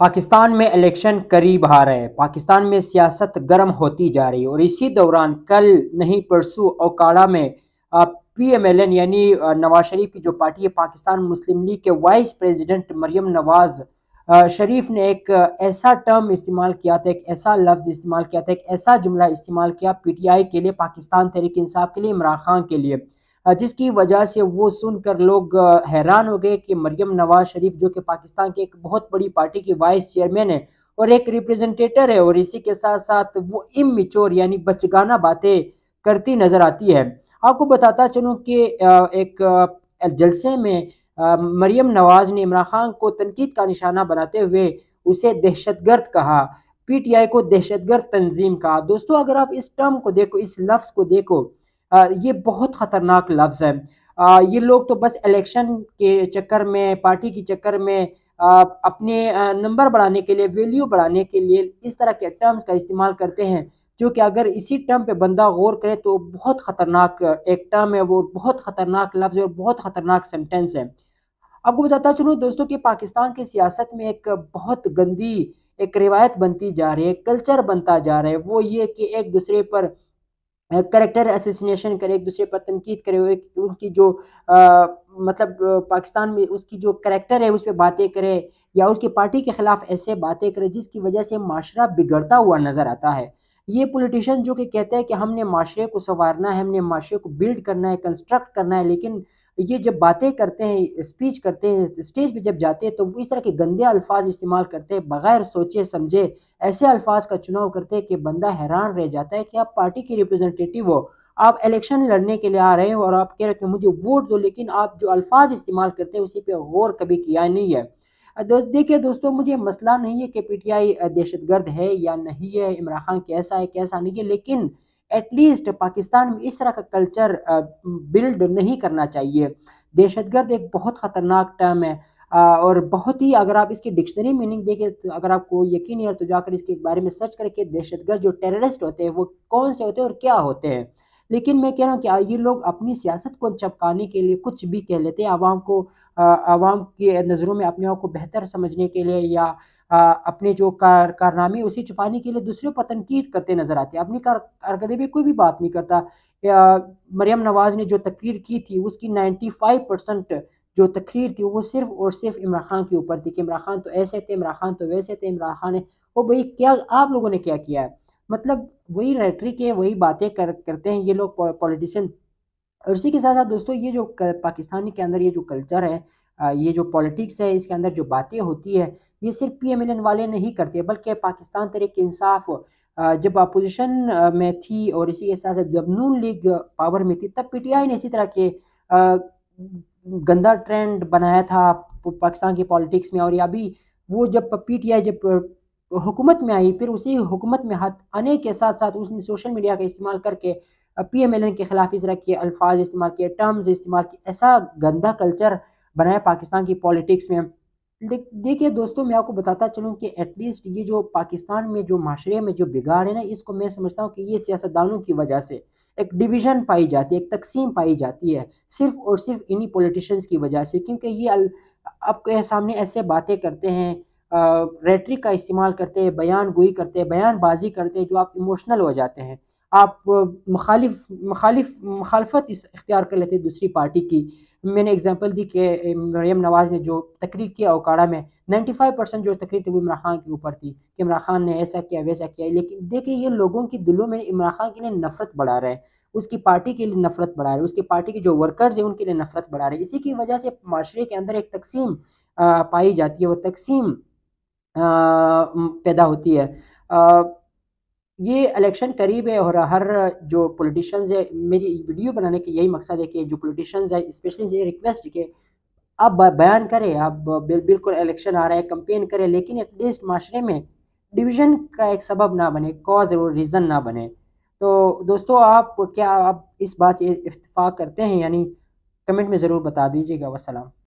पाकिस्तान में इलेक्शन करीब आ रहे हैं पाकिस्तान में सियासत गर्म होती जा रही है और इसी दौरान कल नहीं परसों ओकाड़ा में पी एम एल एन यानी नवाज शरीफ की जो पार्टी है पाकिस्तान मुस्लिम लीग के वाइस प्रेसिडेंट मरियम नवाज शरीफ ने एक ऐसा टर्म इस्तेमाल किया था एक ऐसा लफ्ज़ इस्तेमाल किया था एक ऐसा जुमला इस्तेमाल किया पीटीआई के लिए पाकिस्तान तहरीक इंसाफ के लिए इमरान खान के लिए जिसकी वजह से वो सुनकर लोग हैरान हो गए कि मरियम नवाज शरीफ जो कि पाकिस्तान की एक बहुत बड़ी पार्टी की वाइस चेयरमैन है और एक रिप्रेजेंटेटर है और इसी के साथ साथ वो इमेच्योर यानी बचगाना बातें करती नज़र आती है आपको बताता चलूँ कि एक जलसे में मरियम नवाज ने इमरान खान को तनकीद का निशाना बनाते हुए उसे दहशतगर्द कहा पीटीआई को दहशतगर्द तंजीम कहा दोस्तों अगर आप इस टर्म को देखो इस लफ्ज़ को देखो ये बहुत ख़तरनाक लफ्ज़ है आ, ये लोग तो बस इलेक्शन के चक्कर में पार्टी के चक्कर में आ, अपने नंबर बढ़ाने के लिए वैल्यू बढ़ाने के लिए इस तरह के टर्म्स का इस्तेमाल करते हैं जो कि अगर इसी टर्म पे बंदा गौर करे तो बहुत ख़तरनाक एक टर्म है वो बहुत ख़तरनाक लफ्ज़ है और बहुत ख़तरनाक सेंटेंस है आपको बताता चलूँ दोस्तों कि पाकिस्तान की सियासत में एक बहुत गंदी एक रिवायत बनती जा रही है कल्चर बनता जा रहा है वो ये कि एक दूसरे पर करेक्टर एसोसिनेशन करे एक दूसरे पर तनकीद करे उनकी जो आ, मतलब पाकिस्तान में उसकी जो करेक्टर है उस पर बातें करे या उसकी पार्टी के ख़िलाफ़ ऐसे बातें करे जिसकी वजह से माशरा बिगड़ता हुआ नज़र आता है ये पोलिटिशन जो कि कहते हैं कि हमने माशरे को संवारना है हमने माशरे को बिल्ड करना है कंस्ट्रक्ट करना है लेकिन ये जब बातें करते हैं स्पीच करते हैं स्टेज पे जब जाते हैं तो वो इस तरह के गंदे अल्फाज इस्तेमाल करते हैं बगैर सोचे समझे ऐसे अल्फाज का चुनाव करते हैं कि बंदा हैरान रह जाता है कि आप पार्टी के रिप्रेजेंटेटिव हो आप इलेक्शन लड़ने के लिए आ रहे हो और आप कह रहे हो कि मुझे वोट दो लेकिन आप जो अल्फाज इस्तेमाल करते हैं उसी पर गौर कभी किया नहीं है देखिए दोस्तों मुझे मसला नहीं है कि पीटीआई दहशतगर्द है या नहीं है इमरान खान कैसा है कैसा नहीं है लेकिन एटलीस्ट पाकिस्तान में इस तरह का कल्चर बिल्ड नहीं करना चाहिए दहशतगर्द एक बहुत ख़तरनाक टर्म है और बहुत ही अगर आप इसकी डिक्शनरी मीनिंग देखें तो अगर आपको यकीन है तो जाकर इसके बारे में सर्च करके दहशतगर्द जो टेररिस्ट होते हैं वो कौन से होते हैं और क्या होते हैं लेकिन मैं कह रहा हूँ कि ये लोग अपनी सियासत को चपकाने के लिए कुछ भी कह लेते हैं आवाम को आवाम की नज़रों में अपने आप को बेहतर समझने के लिए या अपने जो कार कारनामे उसे छुपाने के लिए दूसरे पर तनकीद करते नजर आते अपनी कारकर्दगी में कोई भी बात नहीं करता मरियम नवाज ने जो तकरीर की थी उसकी नाइन्टी फाइव परसेंट जो तकरीर थी वो सिर्फ और सिर्फ इमरान खान के ऊपर थी कि इमरान खान तो ऐसे थे इमरान खान तो वैसे थे इमरान खान ने वो भाई क्या आप लोगों ने क्या किया है मतलब वही रेटरिक है वही बातें कर करते हैं ये लोग पॉलिटिशियन और इसी के साथ साथ दोस्तों ये जो पाकिस्तान के अंदर ये जो कल्चर है ये जो पॉलिटिक्स है इसके अंदर जो बातें होती है ये सिर्फ पी एम एल एन वाले नहीं करते बल्कि पाकिस्तान तरीक इंसाफ जब अपोजिशन में थी और इसी के साथ जब नून लीग पावर में थी तब पी टी आई ने इसी तरह के गंदा ट्रेंड बनाया था पाकिस्तान की पॉलिटिक्स में और या भी वो जब पी टी आई जब हुकूमत में आई फिर उसी हुकूमत में हाथ आने के साथ साथ उसने सोशल मीडिया का इस्तेमाल करके पी एम एल एन के खिलाफ इस तरह के अल्फाज इस्तेमाल किए टर्म्स इस्तेमाल किए ऐसा गंदा कल्चर बनाया पाकिस्तान की पॉलिटिक्स में देखिए दोस्तों मैं आपको बताता चलूँ कि एटलीस्ट ये जो पाकिस्तान में जो माशरे में जो बिगाड़ है ना इसको मैं समझता हूँ कि ये सियासतदानों की वजह से एक डिवीज़न पाई जाती है एक तकसीम पाई जाती है सिर्फ और सिर्फ इन्हीं पॉलिटिशियंस की वजह से क्योंकि ये आपके सामने ऐसे बातें करते हैं रेटरिक का इस्तेमाल करते हैं बयान गोई करते हैं बयानबाजी करते हैं जो आप इमोशनल हो जाते हैं आप मुखालिफ मुखालिफ मुखालफत इस इख्तियार कर लेते दूसरी पार्टी की मैंने एग्जांपल दी कि मरियम नवाज़ ने जो तकरीर किया ओकाड़ा में 95 परसेंट जो तकरीर थी वो इमरान खान के ऊपर थी कि इमरान खान ने ऐसा किया वैसा किया लेकिन देखिए ये लोगों के दिलों में इमरान खान के लिए नफरत बढ़ा रहा है उसकी पार्टी के लिए नफरत बढ़ा रहे उसकी पार्टी के जो वर्कर्स हैं उनके लिए नफरत बढ़ा रहे इसी की वजह से माशरे के अंदर एक तकसीम पाई जाती है और तकसीम पैदा होती है ये इलेक्शन करीब है और हर जो पॉलिटिशियंस है मेरी वीडियो बनाने का यही मकसद है कि जो पॉलिटिशियंस है स्पेशली ये रिक्वेस्ट है कि आप बयान करें आप बिल्कुल इलेक्शन आ रहा है कंपेन करें लेकिन एटलीस्ट माशरे में डिवीज़न का एक सबब ना बने कॉज और रीज़न ना बने तो दोस्तों आप क्या आप इस बात से इतफाक़ करते हैं यानी कमेंट में ज़रूर बता दीजिएगा वसलम